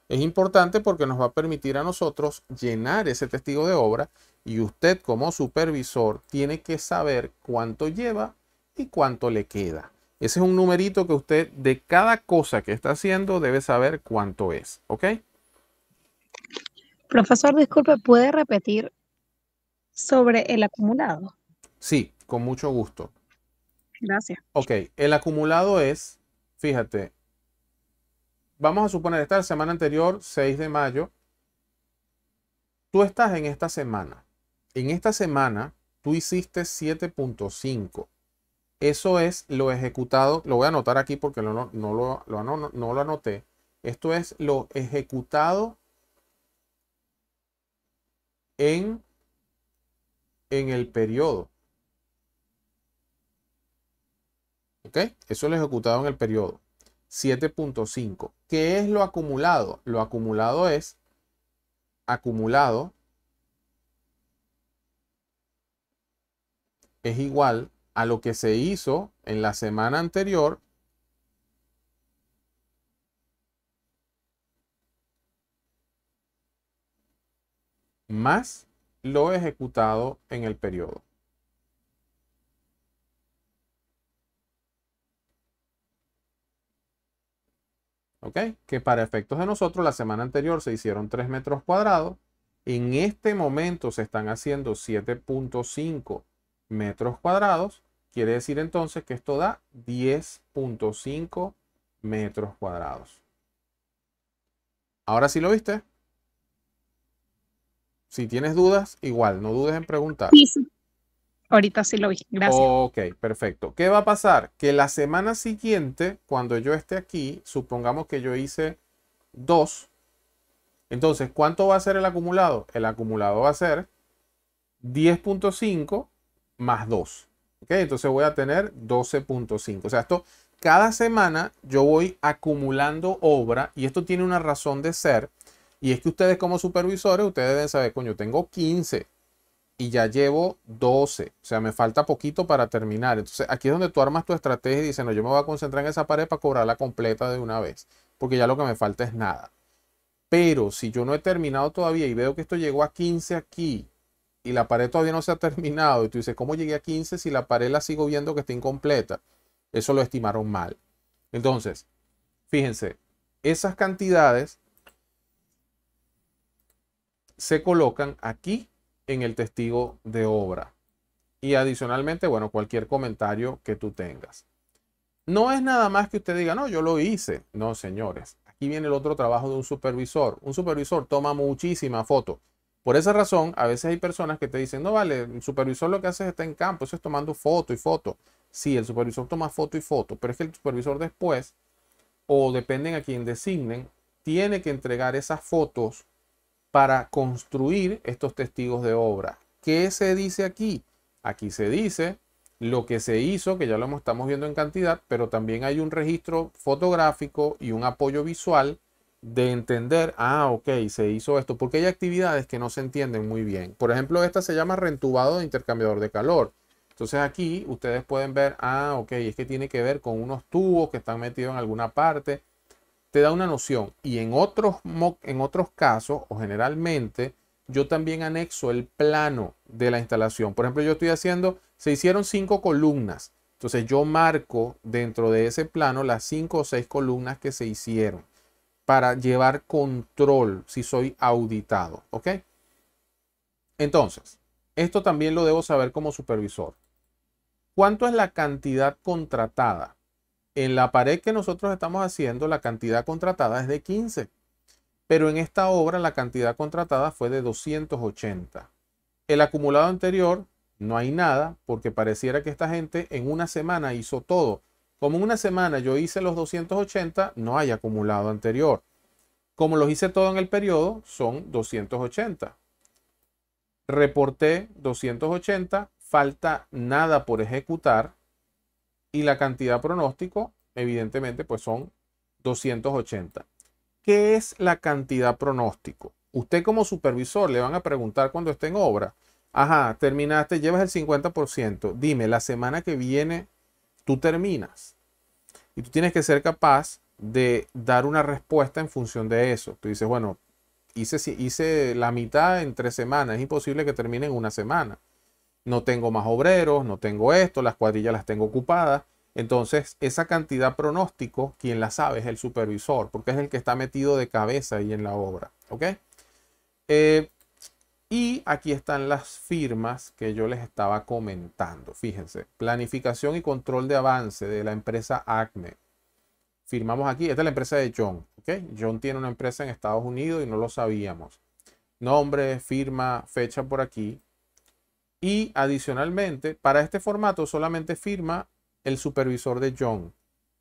es importante porque nos va a permitir a nosotros llenar ese testigo de obra y usted como supervisor tiene que saber cuánto lleva y cuánto le queda. Ese es un numerito que usted de cada cosa que está haciendo debe saber cuánto es, ¿ok? Profesor, disculpe, ¿puede repetir sobre el acumulado? Sí, con mucho gusto. Gracias. Ok, el acumulado es, fíjate, vamos a suponer, esta semana anterior, 6 de mayo, tú estás en esta semana. En esta semana, tú hiciste 7.5. Eso es lo ejecutado, lo voy a anotar aquí porque no, no, lo, anoté. Esto es lo ejecutado en, en el periodo. ¿Ok? Eso es lo ejecutado en el periodo. 7.5. ¿Qué es lo acumulado? Lo acumulado es acumulado es igual a lo que se hizo en la semana anterior más lo ejecutado en el periodo. ¿Ok? Que para efectos de nosotros la semana anterior se hicieron 3 metros cuadrados. En este momento se están haciendo 7.5 metros cuadrados Quiere decir entonces que esto da 10.5 metros cuadrados. Ahora sí lo viste. Si tienes dudas, igual, no dudes en preguntar. Sí, Ahorita sí lo vi. Gracias. Ok, perfecto. ¿Qué va a pasar? Que la semana siguiente, cuando yo esté aquí, supongamos que yo hice 2. Entonces, ¿cuánto va a ser el acumulado? El acumulado va a ser 10.5 más 2. Entonces voy a tener 12.5. O sea, esto cada semana yo voy acumulando obra y esto tiene una razón de ser. Y es que ustedes como supervisores, ustedes deben saber, coño, tengo 15 y ya llevo 12. O sea, me falta poquito para terminar. Entonces, aquí es donde tú armas tu estrategia y dices, no, yo me voy a concentrar en esa pared para cobrarla completa de una vez. Porque ya lo que me falta es nada. Pero si yo no he terminado todavía y veo que esto llegó a 15 aquí y la pared todavía no se ha terminado y tú dices, ¿cómo llegué a 15 si la pared la sigo viendo que está incompleta? Eso lo estimaron mal. Entonces, fíjense, esas cantidades se colocan aquí en el testigo de obra. Y adicionalmente, bueno, cualquier comentario que tú tengas. No es nada más que usted diga, no, yo lo hice. No, señores. Aquí viene el otro trabajo de un supervisor. Un supervisor toma muchísima foto. Por esa razón, a veces hay personas que te dicen, no vale, el supervisor lo que hace es estar en campo, eso es tomando foto y foto. Sí, el supervisor toma foto y foto, pero es que el supervisor después, o dependen a quien designen, tiene que entregar esas fotos para construir estos testigos de obra. ¿Qué se dice aquí? Aquí se dice lo que se hizo, que ya lo estamos viendo en cantidad, pero también hay un registro fotográfico y un apoyo visual de entender, ah, ok, se hizo esto, porque hay actividades que no se entienden muy bien. Por ejemplo, esta se llama rentubado de intercambiador de calor. Entonces aquí ustedes pueden ver, ah, ok, es que tiene que ver con unos tubos que están metidos en alguna parte. Te da una noción. Y en otros, en otros casos, o generalmente, yo también anexo el plano de la instalación. Por ejemplo, yo estoy haciendo, se hicieron cinco columnas. Entonces yo marco dentro de ese plano las cinco o seis columnas que se hicieron para llevar control si soy auditado. ¿Ok? Entonces, esto también lo debo saber como supervisor. ¿Cuánto es la cantidad contratada? En la pared que nosotros estamos haciendo, la cantidad contratada es de 15, pero en esta obra la cantidad contratada fue de 280. El acumulado anterior no hay nada porque pareciera que esta gente en una semana hizo todo como en una semana yo hice los 280, no hay acumulado anterior. Como los hice todo en el periodo, son 280. Reporté 280, falta nada por ejecutar y la cantidad pronóstico, evidentemente, pues son 280. ¿Qué es la cantidad pronóstico? Usted como supervisor le van a preguntar cuando esté en obra, ajá, terminaste, llevas el 50%, dime, la semana que viene tú terminas. Y tú tienes que ser capaz de dar una respuesta en función de eso. Tú dices, bueno, hice, hice la mitad en tres semanas, es imposible que termine en una semana. No tengo más obreros, no tengo esto, las cuadrillas las tengo ocupadas. Entonces, esa cantidad pronóstico, quien la sabe es el supervisor, porque es el que está metido de cabeza ahí en la obra. ¿Ok? Eh, y aquí están las firmas que yo les estaba comentando. Fíjense, planificación y control de avance de la empresa ACME. Firmamos aquí, esta es la empresa de John. John tiene una empresa en Estados Unidos y no lo sabíamos. Nombre, firma, fecha por aquí. Y adicionalmente, para este formato solamente firma el supervisor de John.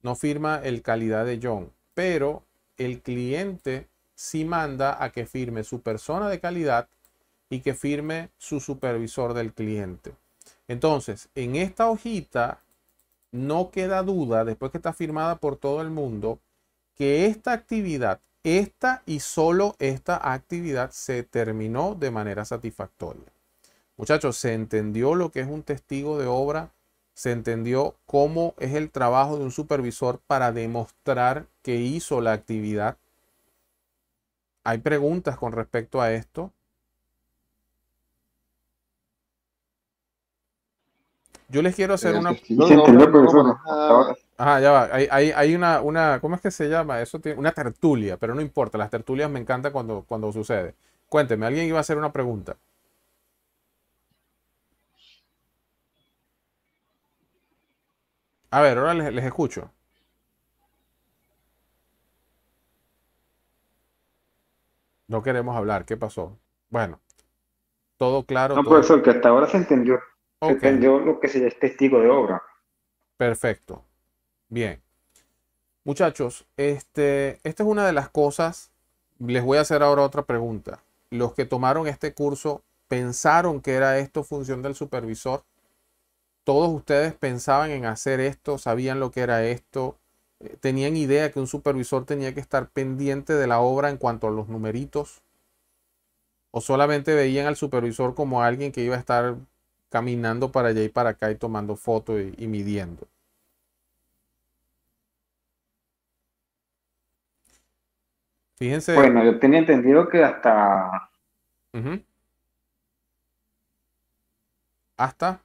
No firma el calidad de John. Pero el cliente sí manda a que firme su persona de calidad y que firme su supervisor del cliente. Entonces, en esta hojita no queda duda, después que está firmada por todo el mundo, que esta actividad, esta y solo esta actividad se terminó de manera satisfactoria. Muchachos, se entendió lo que es un testigo de obra, se entendió cómo es el trabajo de un supervisor para demostrar que hizo la actividad. Hay preguntas con respecto a esto. Yo les quiero hacer una. Ah. Ajá, ya va. Hay, hay, hay una, una, ¿Cómo es que se llama? Eso tiene una tertulia, pero no importa. Las tertulias me encantan cuando, cuando sucede. Cuénteme, alguien iba a hacer una pregunta. A ver, ahora les, escucho. No queremos hablar. ¿Qué pasó? Bueno, todo claro. No, profesor, que hasta ahora se entendió. Okay. lo que se es testigo de obra. Perfecto. Bien. Muchachos, este, esta es una de las cosas. Les voy a hacer ahora otra pregunta. Los que tomaron este curso pensaron que era esto función del supervisor. Todos ustedes pensaban en hacer esto, sabían lo que era esto, eh, tenían idea que un supervisor tenía que estar pendiente de la obra en cuanto a los numeritos. O solamente veían al supervisor como alguien que iba a estar caminando para allá y para acá y tomando fotos y, midiendo. Fíjense. Bueno, yo tenía entendido que hasta. Hasta.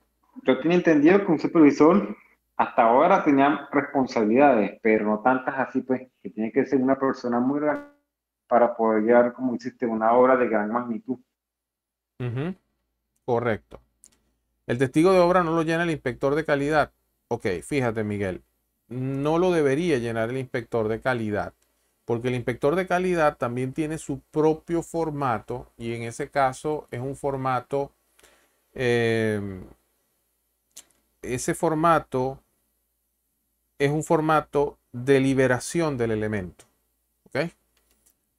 Yo tenía entendido que un supervisor hasta ahora tenía responsabilidades, pero no tantas así, pues, que tiene que ser una persona muy grande para poder llegar, como hiciste, una obra de gran magnitud. Correcto. El testigo de obra no lo llena el inspector de calidad. Ok, fíjate Miguel, no lo debería llenar el inspector de calidad, porque el inspector de calidad también tiene su propio formato y en ese caso es un formato, em, ese formato es un formato de liberación del elemento. ¿ok?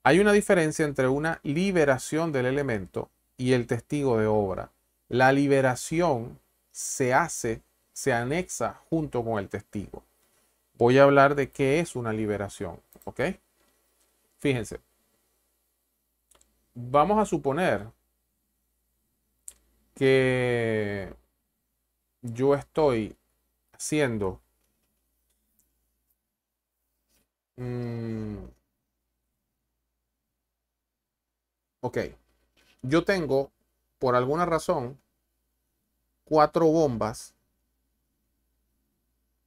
Hay una diferencia entre una liberación del elemento y el testigo de obra. La liberación se hace, se anexa junto con el testigo. Voy a hablar de qué es una liberación, ¿ok? Fíjense. Vamos a suponer que yo estoy haciendo mm, ok yo tengo por alguna razón cuatro bombas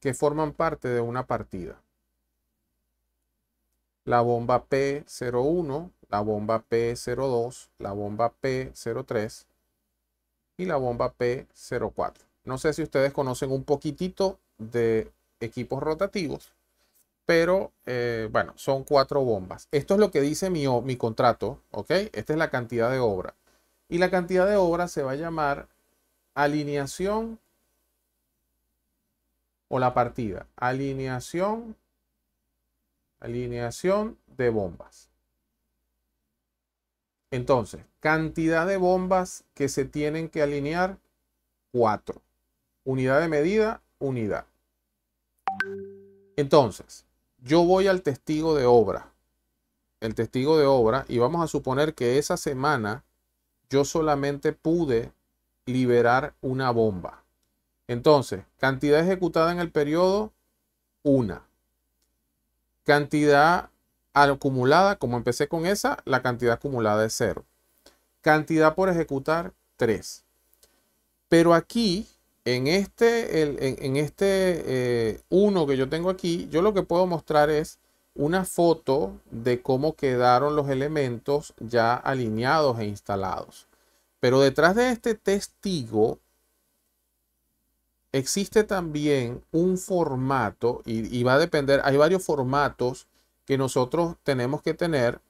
que forman parte de una partida. La bomba P01, la bomba P02, la bomba P03 y la bomba P04. No sé si ustedes conocen un poquitito de equipos rotativos, pero eh, bueno, son cuatro bombas. Esto es lo que dice mi, mi contrato, ¿ok? Esta es la cantidad de obra. Y la cantidad de obra se va a llamar alineación o la partida. Alineación, alineación de bombas. Entonces, cantidad de bombas que se tienen que alinear, 4. Unidad de medida, unidad. Entonces, yo voy al testigo de obra. El testigo de obra, y vamos a suponer que esa semana yo solamente pude liberar una bomba. Entonces, cantidad ejecutada en el periodo, una. Cantidad acumulada, como empecé con esa, la cantidad acumulada es cero. Cantidad por ejecutar, 3. Pero aquí, en este, en, este 1 eh, que yo tengo aquí, yo lo que puedo mostrar es una foto de cómo quedaron los elementos ya alineados e instalados. Pero detrás de este testigo existe también un formato y, va a depender, hay varios formatos que nosotros tenemos que tener.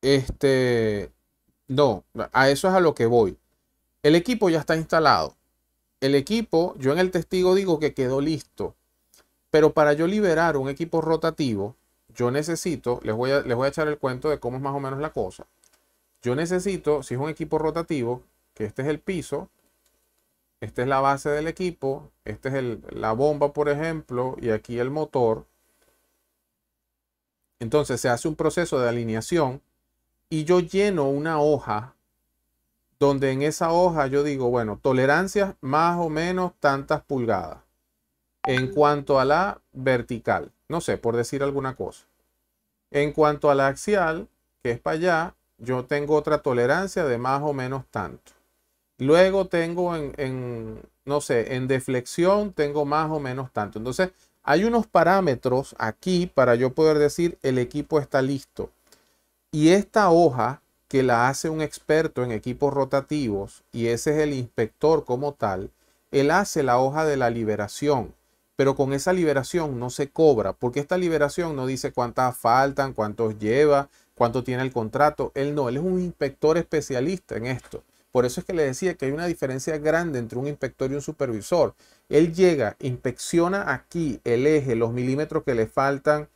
Este, no, a eso es a lo que voy. El equipo ya está instalado. El equipo, yo en el testigo digo que quedó listo, pero para yo liberar un equipo rotativo, yo necesito, les voy a, les voy a echar el cuento de cómo es más o menos la cosa. Yo necesito, si es un equipo rotativo, que este es el piso, esta es la base del equipo, esta es la bomba, por ejemplo, y aquí el motor. Entonces se hace un proceso de alineación y yo lleno una hoja donde en esa hoja yo digo, bueno, tolerancias más o menos tantas pulgadas en cuanto a la vertical, no sé, por decir alguna cosa. En cuanto a la axial, que es para allá, yo tengo otra tolerancia de más o menos tanto. Luego tengo en, en, no sé, en deflexión tengo más o menos tanto. Entonces, hay unos parámetros aquí para yo poder decir el equipo está listo. Y esta hoja que la hace un experto en equipos rotativos, y ese es el inspector como tal, él hace la hoja de la liberación, pero con esa liberación no se cobra, porque esta liberación no dice cuántas faltan, cuántos lleva, cuánto tiene el contrato. Él no, él es un inspector especialista en esto. Por eso es que le decía que hay una diferencia grande entre un inspector y un supervisor. Él llega, inspecciona aquí el eje, los milímetros que le faltan,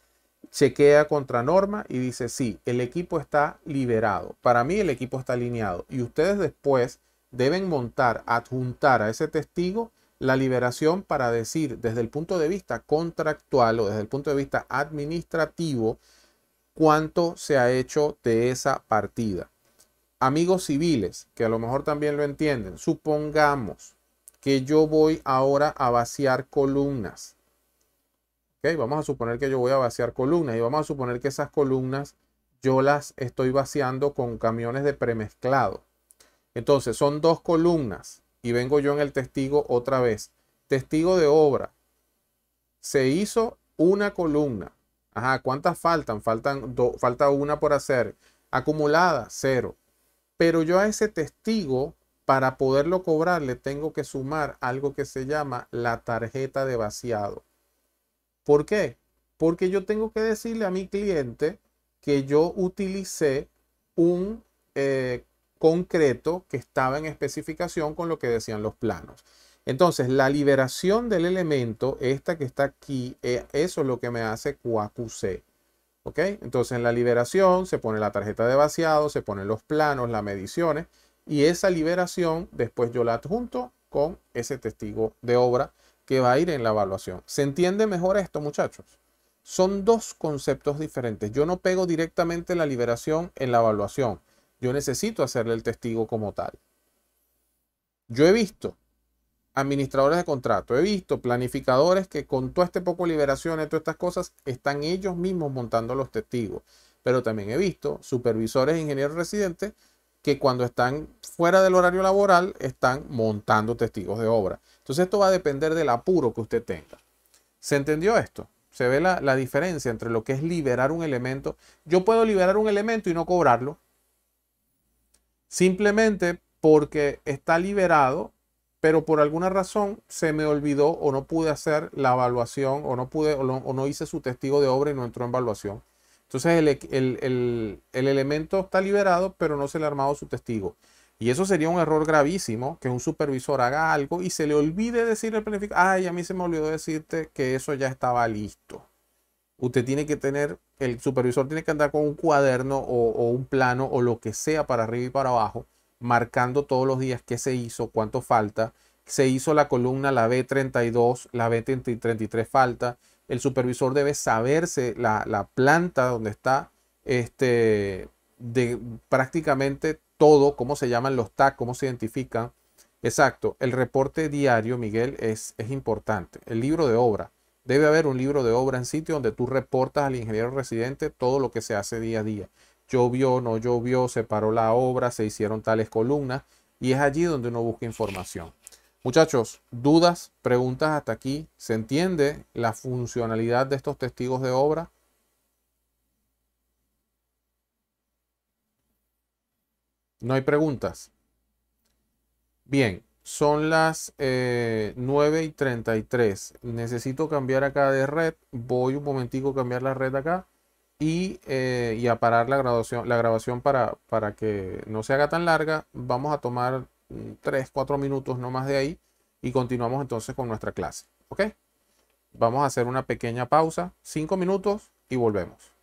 chequea contra norma y dice, sí, el equipo está liberado. Para mí el equipo está alineado. Y ustedes después deben montar, adjuntar a ese testigo la liberación para decir desde el punto de vista contractual o desde el punto de vista administrativo, cuánto se ha hecho de esa partida. Amigos civiles, que a lo mejor también lo entienden, supongamos que yo voy ahora a vaciar columnas. Vamos a suponer que yo voy a vaciar columnas y vamos a suponer que esas columnas yo las estoy vaciando con camiones de premezclado. Entonces, son dos columnas y vengo yo en el testigo otra vez. Testigo de obra. Se hizo una columna. Ajá, ¿cuántas faltan? faltan falta una por hacer. Acumulada, cero. Pero yo a ese testigo, para poderlo cobrar, le tengo que sumar algo que se llama la tarjeta de vaciado. ¿Por qué? Porque yo tengo que decirle a mi cliente que yo utilicé un eh, concreto que estaba en especificación con lo que decían los planos. Entonces, la liberación del elemento, esta que está aquí, eh, eso es lo que me hace QAQC. ¿Ok? Entonces, en la liberación se pone la tarjeta de vaciado, se ponen los planos, las mediciones, y esa liberación después yo la adjunto con ese testigo de obra que va a ir en la evaluación. ¿Se entiende mejor esto, muchachos? Son dos conceptos diferentes. Yo no pego directamente la liberación en la evaluación. Yo necesito hacerle el testigo como tal. Yo he visto administradores de contrato, he visto planificadores que con todo este poco de liberaciones, todas estas cosas, están ellos mismos montando los testigos. Pero también he visto supervisores e ingenieros residentes que cuando están fuera del horario laboral están montando testigos de obra. Entonces esto va a depender del apuro que usted tenga. ¿Se entendió esto? Se ve la, la diferencia entre lo que es liberar un elemento. Yo puedo liberar un elemento y no cobrarlo. Simplemente porque está liberado pero por alguna razón se me olvidó o no pude hacer la evaluación o no pude o, no, hice su testigo de obra y no entró en evaluación. Entonces el, el, elemento está liberado, pero no se le ha armado su testigo. Y eso sería un error gravísimo, que un supervisor haga algo y se le olvide decir al planificador, ay, a mí se me olvidó decirte que eso ya estaba listo. Usted tiene que tener, el supervisor tiene que andar con un cuaderno o un plano o lo que sea para arriba y para abajo marcando todos los días qué se hizo, cuánto falta. Se hizo la columna, la B32, la B33 falta. El supervisor debe saberse la, planta donde está, este, de prácticamente todo, cómo se llaman los TAC, cómo se identifican. Exacto, el reporte diario, Miguel, es, es importante. El libro de obra. Debe haber un libro de obra en sitio donde tú reportas al ingeniero residente todo lo que se hace día a día llovió, no llovió, se paró la obra, se hicieron tales columnas y es allí donde uno busca información. Muchachos, dudas, preguntas hasta aquí. ¿Se entiende la funcionalidad de estos testigos de obra? No hay preguntas. Bien, son las 9 eh, y 33. Necesito cambiar acá de red. Voy un momentico a cambiar la red acá. Eh, y, a parar la, grabación la grabación para, para que no se haga tan larga, vamos a tomar 3, mm, 4 minutos no más de ahí y continuamos entonces con nuestra clase. ¿Ok? Vamos a hacer una pequeña pausa, 5 minutos y volvemos.